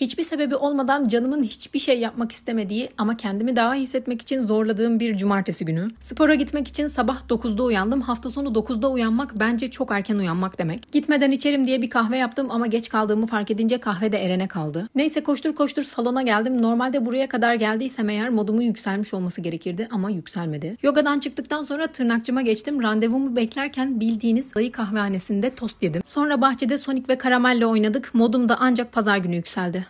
Hiçbir sebebi olmadan canımın hiçbir şey yapmak istemediği ama kendimi daha iyi hissetmek için zorladığım bir cumartesi günü. Spora gitmek için sabah 9'da uyandım. Hafta sonu 9'da uyanmak bence çok erken uyanmak demek. Gitmeden içerim diye bir kahve yaptım ama geç kaldığımı fark edince kahve de erene kaldı. Neyse koştur koştur salona geldim. Normalde buraya kadar geldiysem eğer modumun yükselmiş olması gerekirdi ama yükselmedi. Yogadan çıktıktan sonra tırnakçıma geçtim. Randevumu beklerken bildiğiniz dayı kahvehanesinde tost yedim. Sonra bahçede Sonic ve Karamel'le oynadık. Modum da ancak pazar günü yükseldi.